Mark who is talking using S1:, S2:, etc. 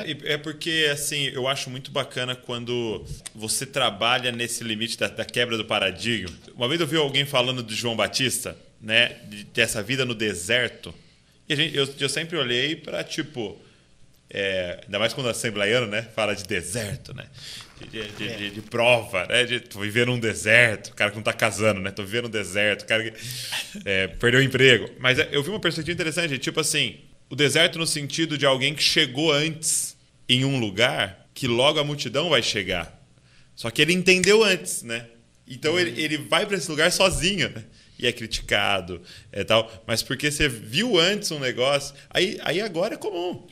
S1: É porque, assim, eu acho muito bacana quando você trabalha nesse limite da, da quebra do paradigma. Uma vez eu vi alguém falando de João Batista, né, dessa vida no deserto, e gente, eu, eu, sempre olhei para, tipo, é, ainda mais quando o assembleiano, né, fala de deserto, né, de, de, de, de, prova, né, de tô vivendo um deserto, o cara que não tá casando, né, tô vivendo um deserto, o cara que é, perdeu o emprego. Mas é, eu vi uma perspectiva interessante, tipo assim, o deserto no sentido de alguém que chegou antes em um lugar que logo a multidão vai chegar. Só que ele entendeu antes, né? Então ele, hum. ele vai para esse lugar sozinho, né? E é criticado, é tal. Mas porque você viu antes um negócio, aí, aí agora é comum.